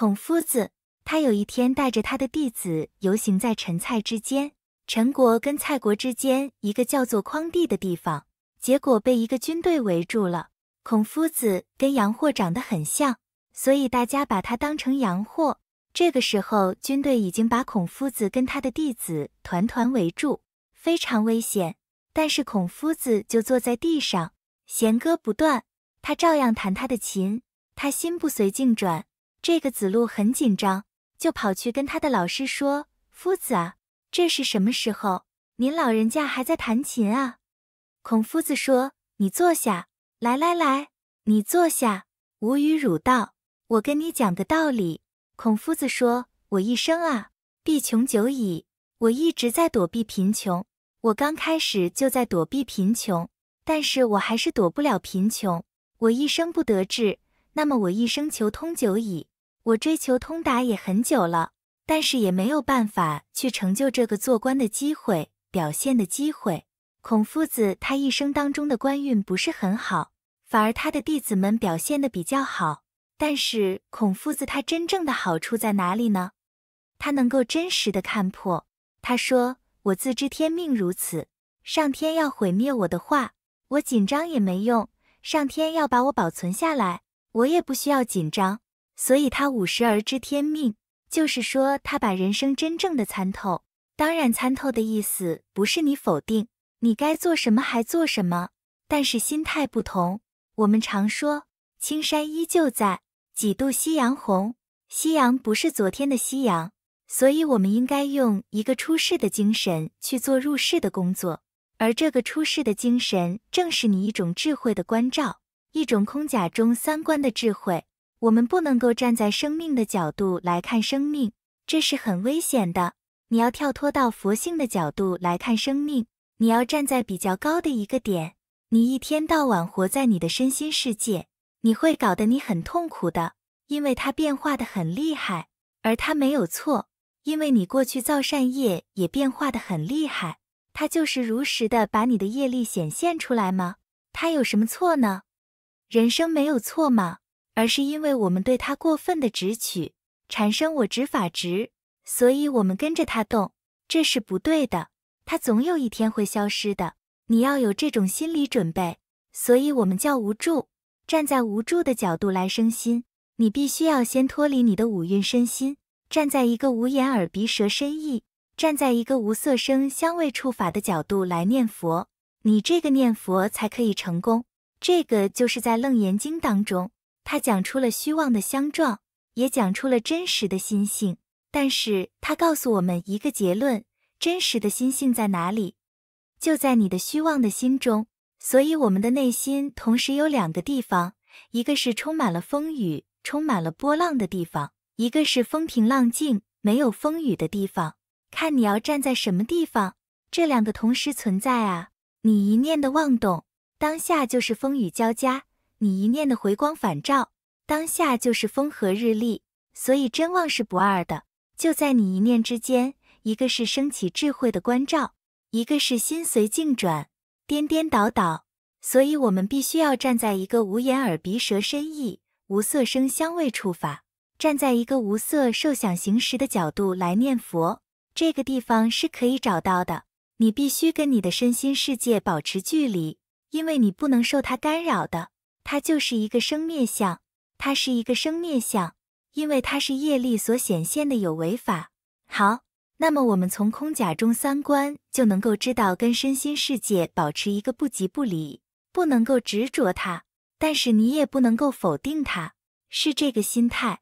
孔夫子，他有一天带着他的弟子游行在陈蔡之间，陈国跟蔡国之间一个叫做匡地的地方，结果被一个军队围住了。孔夫子跟杨货长得很像，所以大家把他当成杨货。这个时候，军队已经把孔夫子跟他的弟子团团围住，非常危险。但是孔夫子就坐在地上，弦歌不断，他照样弹他的琴，他心不随境转。这个子路很紧张，就跑去跟他的老师说：“夫子啊，这是什么时候？您老人家还在弹琴啊？”孔夫子说：“你坐下来，来来，你坐下。吾与汝道，我跟你讲个道理。”孔夫子说：“我一生啊，必穷久矣。我一直在躲避贫穷，我刚开始就在躲避贫穷，但是我还是躲不了贫穷。我一生不得志，那么我一生求通久矣。”我追求通达也很久了，但是也没有办法去成就这个做官的机会、表现的机会。孔夫子他一生当中的官运不是很好，反而他的弟子们表现的比较好。但是孔夫子他真正的好处在哪里呢？他能够真实的看破。他说：“我自知天命如此，上天要毁灭我的话，我紧张也没用；上天要把我保存下来，我也不需要紧张。”所以，他五十而知天命，就是说他把人生真正的参透。当然，参透的意思不是你否定你该做什么还做什么，但是心态不同。我们常说“青山依旧在，几度夕阳红”。夕阳不是昨天的夕阳，所以我们应该用一个出世的精神去做入世的工作。而这个出世的精神，正是你一种智慧的关照，一种空假中三观的智慧。我们不能够站在生命的角度来看生命，这是很危险的。你要跳脱到佛性的角度来看生命，你要站在比较高的一个点。你一天到晚活在你的身心世界，你会搞得你很痛苦的，因为它变化的很厉害。而它没有错，因为你过去造善业也变化的很厉害，它就是如实的把你的业力显现出来吗？它有什么错呢？人生没有错吗？而是因为我们对他过分的执取，产生我执法执，所以我们跟着他动，这是不对的。他总有一天会消失的，你要有这种心理准备。所以我们叫无助，站在无助的角度来生心，你必须要先脱离你的五蕴身心，站在一个无眼耳鼻舌身意，站在一个无色声香味触法的角度来念佛，你这个念佛才可以成功。这个就是在《楞严经》当中。他讲出了虚妄的相状，也讲出了真实的心性，但是他告诉我们一个结论：真实的心性在哪里？就在你的虚妄的心中。所以我们的内心同时有两个地方，一个是充满了风雨、充满了波浪的地方，一个是风平浪静、没有风雨的地方。看你要站在什么地方，这两个同时存在啊！你一念的妄动，当下就是风雨交加。你一念的回光返照，当下就是风和日丽，所以真妄是不二的，就在你一念之间，一个是升起智慧的关照，一个是心随境转，颠颠倒倒。所以我们必须要站在一个无眼耳鼻舌身意，无色声香味触法，站在一个无色受想行识的角度来念佛，这个地方是可以找到的。你必须跟你的身心世界保持距离，因为你不能受它干扰的。它就是一个生灭相，它是一个生灭相，因为它是业力所显现的有为法。好，那么我们从空假中三观就能够知道，跟身心世界保持一个不急不离，不能够执着它，但是你也不能够否定它，是这个心态。